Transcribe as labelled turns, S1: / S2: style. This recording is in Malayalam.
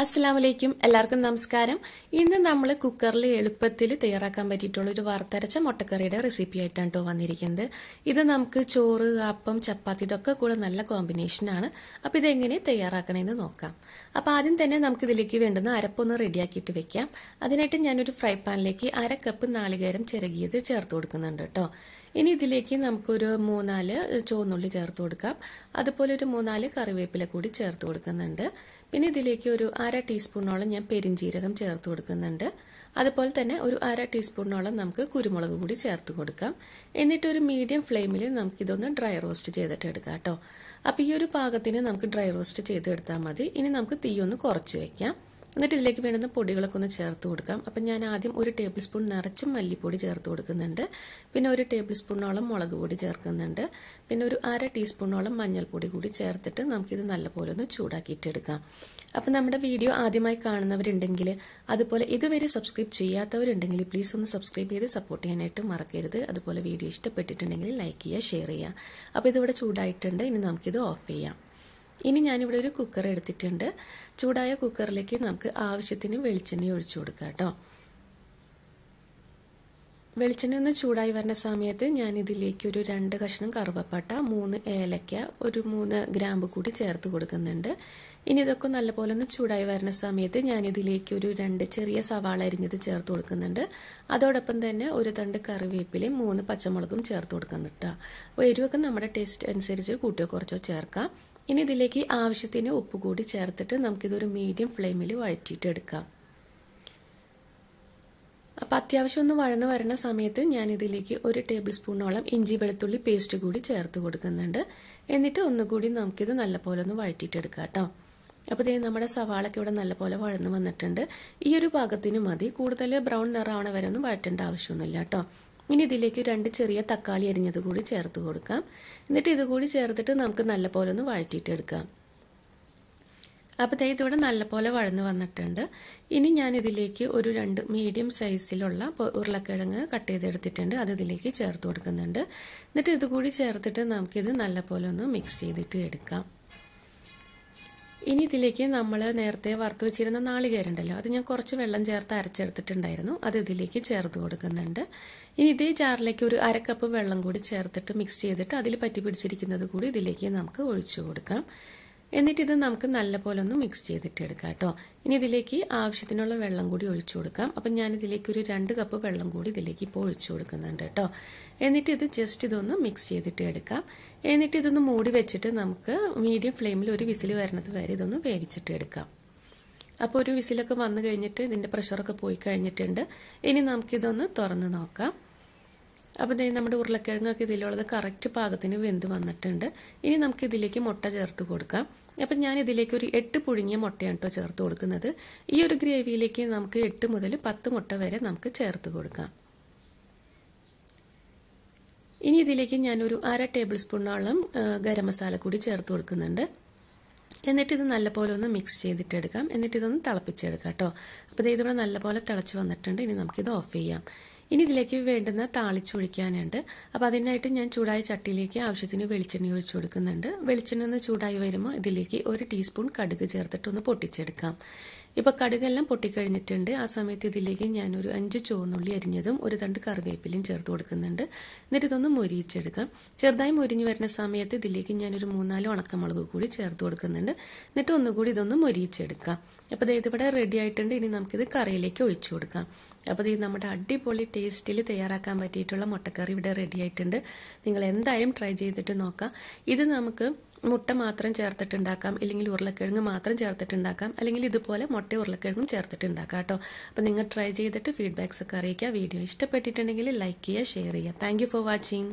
S1: അസ്സാമലൈക്കും എല്ലാവർക്കും നമസ്കാരം ഇന്ന് നമ്മൾ കുക്കറിൽ എളുപ്പത്തിൽ തയ്യാറാക്കാൻ പറ്റിയിട്ടുള്ള ഒരു വറുത്തരച്ച മുട്ടക്കറിയുടെ റെസിപ്പി ആയിട്ടാണ് കേട്ടോ വന്നിരിക്കുന്നത് ഇത് നമുക്ക് ചോറ് അപ്പം ചപ്പാത്തി ഇതൊക്കെ കൂടെ നല്ല കോമ്പിനേഷനാണ് അപ്പോൾ ഇതെങ്ങനെ തയ്യാറാക്കണമെന്ന് നോക്കാം അപ്പോൾ ആദ്യം തന്നെ നമുക്ക് ഇതിലേക്ക് വേണ്ടുന്ന അരപ്പൊന്ന് റെഡിയാക്കിയിട്ട് വെക്കാം അതിനായിട്ട് ഞാനൊരു ഫ്രൈ പാനിലേക്ക് അര കപ്പ് നാളികേരം ചിരകിയത് ചേർത്ത് കൊടുക്കുന്നുണ്ട് കേട്ടോ ഇനി ഇതിലേക്ക് നമുക്കൊരു മൂന്നാല് ചുവന്നുള്ളി ചേർത്ത് കൊടുക്കാം അതുപോലെ ഒരു മൂന്നാല് കറിവേപ്പില കൂടി ചേർത്ത് കൊടുക്കുന്നുണ്ട് പിന്നെ ഇതിലേക്ക് ഒരു അര ടീസ്പൂണോളം ഞാൻ പെരിഞ്ചീരകം ചേർത്ത് കൊടുക്കുന്നുണ്ട് അതുപോലെ തന്നെ ഒരു അര ടീസ്പൂണോളം നമുക്ക് കുരുമുളക് കൂടി ചേർത്ത് കൊടുക്കാം എന്നിട്ട് ഒരു മീഡിയം ഫ്ലെയിമിൽ നമുക്കിതൊന്ന് ഡ്രൈ റോസ്റ്റ് ചെയ്തിട്ട് എടുക്കാം കേട്ടോ അപ്പോൾ ഈ ഒരു പാകത്തിന് നമുക്ക് ഡ്രൈ റോസ്റ്റ് ചെയ്തെടുത്താൽ മതി ഇനി നമുക്ക് തീ ഒന്ന് കുറച്ച് വയ്ക്കാം എന്നിട്ട് ഇതിലേക്ക് വേണ്ടുന്ന പൊടികളൊക്കെ ഒന്ന് ചേർത്ത് കൊടുക്കാം അപ്പം ഞാൻ ആദ്യം ഒരു ടേബിൾ സ്പൂൺ നിറച്ചും മല്ലിപ്പൊടി ചേർത്ത് കൊടുക്കുന്നുണ്ട് പിന്നെ ഒരു ടേബിൾ സ്പൂണോളം മുളക് പൊടി ചേർക്കുന്നുണ്ട് പിന്നെ ഒരു അര ടീസ്പൂണോളം മഞ്ഞൾപ്പൊടി കൂടി ചേർത്തിട്ട് നമുക്കിത് നല്ലപോലെ ഒന്ന് ചൂടാക്കിയിട്ടെടുക്കാം അപ്പം നമ്മുടെ വീഡിയോ ആദ്യമായി കാണുന്നവരുണ്ടെങ്കിൽ അതുപോലെ ഇതുവരെ സബ്സ്ക്രൈബ് ചെയ്യാത്തവരുണ്ടെങ്കിൽ പ്ലീസ് ഒന്ന് സബ്സ്ക്രൈബ് ചെയ്ത് സപ്പോർട്ട് ചെയ്യാനായിട്ട് മറക്കരുത് അതുപോലെ വീഡിയോ ഇഷ്ടപ്പെട്ടിട്ടുണ്ടെങ്കിൽ ലൈക്ക് ചെയ്യുക ഷെയർ ചെയ്യുക അപ്പോൾ ഇതിവിടെ ചൂടായിട്ടുണ്ട് ഇനി നമുക്കിത് ഓഫ് ചെയ്യാം ഇനി ഞാനിവിടെ ഒരു കുക്കർ എടുത്തിട്ടുണ്ട് ചൂടായ കുക്കറിലേക്ക് നമുക്ക് ആവശ്യത്തിന് വെളിച്ചെണ്ണ ഒഴിച്ചു കൊടുക്കാം കേട്ടോ വെളിച്ചെണ്ണ ഒന്ന് ചൂടായി വരുന്ന സമയത്ത് ഞാൻ ഇതിലേക്ക് ഒരു രണ്ട് കഷ്ണം കറുവപ്പട്ട മൂന്ന് ഏലക്ക ഒരു മൂന്ന് ഗ്രാമ്പ് കൂടി ചേർത്ത് കൊടുക്കുന്നുണ്ട് ഇനി ഇതൊക്കെ നല്ലപോലെ ഒന്ന് ചൂടായി വരുന്ന സമയത്ത് ഞാൻ ഇതിലേക്ക് ഒരു രണ്ട് ചെറിയ സവാള അരിഞ്ഞത് ചേർത്ത് കൊടുക്കുന്നുണ്ട് അതോടൊപ്പം തന്നെ ഒരു തണ്ട് കറിവേപ്പിലയും മൂന്ന് പച്ചമുളകും ചേർത്ത് കൊടുക്കുന്നുണ്ട് അപ്പോൾ എരിവൊക്കെ നമ്മുടെ ടേസ്റ്റ് അനുസരിച്ച് കൂട്ടിയോ കുറച്ചോ ചേർക്കാം ഇനി ഇതിലേക്ക് ആവശ്യത്തിന് ഉപ്പ് കൂടി ചേർത്തിട്ട് നമുക്കിതൊരു മീഡിയം ഫ്ലെയിമിൽ വഴറ്റിയിട്ടെടുക്കാം അപ്പം അത്യാവശ്യം ഒന്ന് വഴന്ന് വരുന്ന സമയത്ത് ഞാൻ ഇതിലേക്ക് ഒരു ടേബിൾ സ്പൂണോളം ഇഞ്ചി വെളുത്തുള്ളി പേസ്റ്റ് കൂടി ചേർത്ത് കൊടുക്കുന്നുണ്ട് എന്നിട്ട് ഒന്നുകൂടി നമുക്കിത് നല്ലപോലെ ഒന്ന് വഴറ്റിയിട്ടെടുക്കാം കേട്ടോ അപ്പോൾ ഇതേ നമ്മുടെ സവാളൊക്കെ ഇവിടെ നല്ലപോലെ വഴന്ന് വന്നിട്ടുണ്ട് ഈ ഒരു ഭാഗത്തിന് മതി കൂടുതൽ ബ്രൗൺ നിറാവണ വരെ ഒന്നും വഴറ്റേണ്ട ആവശ്യമൊന്നുമില്ല കേട്ടോ ഇനി ഇതിലേക്ക് രണ്ട് ചെറിയ തക്കാളി അരിഞ്ഞത് കൂടി ചേർത്ത് കൊടുക്കാം എന്നിട്ട് ഇതുകൂടി ചേർത്തിട്ട് നമുക്ക് നല്ലപോലെ ഒന്ന് വഴറ്റിയിട്ടെടുക്കാം അപ്പോൾ ദേ ഇതിവിടെ നല്ലപോലെ വഴന്ന് വന്നിട്ടുണ്ട് ഇനി ഞാൻ ഇതിലേക്ക് ഒരു രണ്ട് മീഡിയം സൈസിലുള്ള ഉരുളക്കിഴങ്ങ് കട്ട് ചെയ്തെടുത്തിട്ടുണ്ട് അത് ഇതിലേക്ക് ചേർത്ത് കൊടുക്കുന്നുണ്ട് എന്നിട്ട് ഇതുകൂടി ചേർത്തിട്ട് നമുക്കിത് നല്ലപോലെ ഒന്ന് മിക്സ് ചെയ്തിട്ട് എടുക്കാം ഇനി ഇതിലേക്ക് നമ്മൾ നേരത്തെ വറുത്ത് വെച്ചിരുന്ന നാളികേരുണ്ടല്ലോ അത് ഞാൻ കുറച്ച് വെള്ളം ചേർത്ത് അരച്ചെടുത്തിട്ടുണ്ടായിരുന്നു അത് ഇതിലേക്ക് ചേർത്ത് കൊടുക്കുന്നുണ്ട് ഇനി ഇതേ ജാറിലേക്ക് ഒരു അരക്കപ്പ് വെള്ളം കൂടി ചേർത്തിട്ട് മിക്സ് ചെയ്തിട്ട് അതിൽ പറ്റി പിടിച്ചിരിക്കുന്നത് കൂടി ഇതിലേക്ക് നമുക്ക് ഒഴിച്ചു കൊടുക്കാം എന്നിട്ട് ഇത് നമുക്ക് നല്ലപോലെ ഒന്ന് മിക്സ് ചെയ്തിട്ട് എടുക്കാം കേട്ടോ ഇനി ഇതിലേക്ക് ആവശ്യത്തിനുള്ള വെള്ളം കൂടി ഒഴിച്ചു കൊടുക്കാം അപ്പം ഞാനിതിലേക്ക് ഒരു രണ്ട് കപ്പ് വെള്ളം കൂടി ഇതിലേക്ക് ഇപ്പോൾ ഒഴിച്ചു കൊടുക്കുന്നുണ്ട് കേട്ടോ എന്നിട്ട് ഇത് ജസ്റ്റ് ഇതൊന്ന് മിക്സ് ചെയ്തിട്ട് എടുക്കാം എന്നിട്ട് ഇതൊന്ന് മൂടി വെച്ചിട്ട് നമുക്ക് മീഡിയം ഫ്ലെയിമിൽ ഒരു വിസിൽ വരുന്നത് വരെ ഇതൊന്ന് വേവിച്ചിട്ട് എടുക്കാം അപ്പോൾ ഒരു വിസിലൊക്കെ വന്നു കഴിഞ്ഞിട്ട് ഇതിൻ്റെ പ്രഷറൊക്കെ പോയി കഴിഞ്ഞിട്ടുണ്ട് ഇനി നമുക്കിതൊന്ന് തുറന്ന് നോക്കാം അപ്പോൾ ഇതേ നമ്മുടെ ഉരുളക്കിഴങ്ങൊക്കെ ഇതിലുള്ളത് കറക്റ്റ് പാകത്തിന് വെന്ത് വന്നിട്ടുണ്ട് ഇനി നമുക്ക് ഇതിലേക്ക് മുട്ട ചേർത്ത് കൊടുക്കാം അപ്പം ഞാൻ ഇതിലേക്ക് ഒരു എട്ട് പുഴുങ്ങിയ മുട്ടയാണ് കേട്ടോ ചേർത്ത് കൊടുക്കുന്നത് ഈ ഒരു ഗ്രേവിയിലേക്ക് നമുക്ക് എട്ട് മുതൽ പത്ത് മുട്ട വരെ നമുക്ക് ചേർത്ത് കൊടുക്കാം ഇനി ഇതിലേക്ക് ഞാനൊരു അര ടേബിൾ സ്പൂണോളം ഗരം മസാല കൂടി ചേർത്ത് കൊടുക്കുന്നുണ്ട് എന്നിട്ട് ഇത് നല്ലപോലെ ഒന്ന് മിക്സ് ചെയ്തിട്ടെടുക്കാം എന്നിട്ട് ഇതൊന്ന് തിളപ്പിച്ചെടുക്കാം കേട്ടോ അപ്പോൾ ഇത് ഇവിടെ നല്ലപോലെ തിളച്ച് വന്നിട്ടുണ്ട് ഇനി നമുക്കിത് ഓഫ് ചെയ്യാം ഇനി ഇതിലേക്ക് വേണ്ടുന്ന താളിച്ചൊഴിക്കാനുണ്ട് അപ്പോൾ അതിനായിട്ട് ഞാൻ ചൂടായ ചട്ടിയിലേക്ക് ആവശ്യത്തിന് വെളിച്ചെണ്ണ ഒഴിച്ചു കൊടുക്കുന്നുണ്ട് വെളിച്ചെണ്ണ ഒന്ന് ചൂടായി വരുമ്പോൾ ഇതിലേക്ക് ഒരു ടീസ്പൂൺ കടുക് ചേർത്തിട്ടൊന്ന് പൊട്ടിച്ചെടുക്കാം ഇപ്പോൾ കടുകെല്ലാം പൊട്ടിക്കഴിഞ്ഞിട്ടുണ്ട് ആ സമയത്ത് ഇതിലേക്ക് ഞാനൊരു അഞ്ച് ചുവന്നുള്ളി അരിഞ്ഞതും ഒരു തണ്ട് കറിവേപ്പിലയും ചേർത്ത് കൊടുക്കുന്നുണ്ട് എന്നിട്ട് ഇതൊന്ന് മൊരിയിച്ചെടുക്കാം ചെറുതായി മൊരിഞ്ഞ് വരുന്ന സമയത്ത് ഇതിലേക്ക് ഞാനൊരു മൂന്നാല് ഉണക്കമുളക് കൂടി ചേർത്ത് കൊടുക്കുന്നുണ്ട് എന്നിട്ട് ഒന്നുകൂടി ഇതൊന്ന് മൊരിയിച്ചെടുക്കാം അപ്പോൾ ഇത് ഇവിടെ റെഡി ആയിട്ടുണ്ട് ഇനി നമുക്കിത് കറിയിലേക്ക് ഒഴിച്ചു കൊടുക്കാം അപ്പോൾ ഇത് നമ്മുടെ അടിപൊളി ടേസ്റ്റിൽ തയ്യാറാക്കാൻ പറ്റിയിട്ടുള്ള മുട്ടക്കറി ഇവിടെ റെഡി ആയിട്ടുണ്ട് നിങ്ങൾ എന്തായാലും ട്രൈ ചെയ്തിട്ട് നോക്കാം ഇത് നമുക്ക് മുട്ട മാത്രം ചേർത്തിട്ടുണ്ടാക്കാം ഇല്ലെങ്കിൽ ഉരുളക്കിഴങ്ങ് മാത്രം ചേർത്തിട്ടുണ്ടാക്കാം അല്ലെങ്കിൽ ഇതുപോലെ മുട്ട ഉരുളക്കിഴങ്ങും ചേർത്തിട്ടുണ്ടാക്കാം കേട്ടോ അപ്പോൾ നിങ്ങൾ ട്രൈ ചെയ്തിട്ട് ഫീഡ്ബാക്സ് ഒക്കെ അറിയിക്കുക വീഡിയോ ഇഷ്ടപ്പെട്ടിട്ടുണ്ടെങ്കിൽ ലൈക്ക് ചെയ്യുക ഷെയർ ചെയ്യുക താങ്ക് ഫോർ വാച്ചിങ്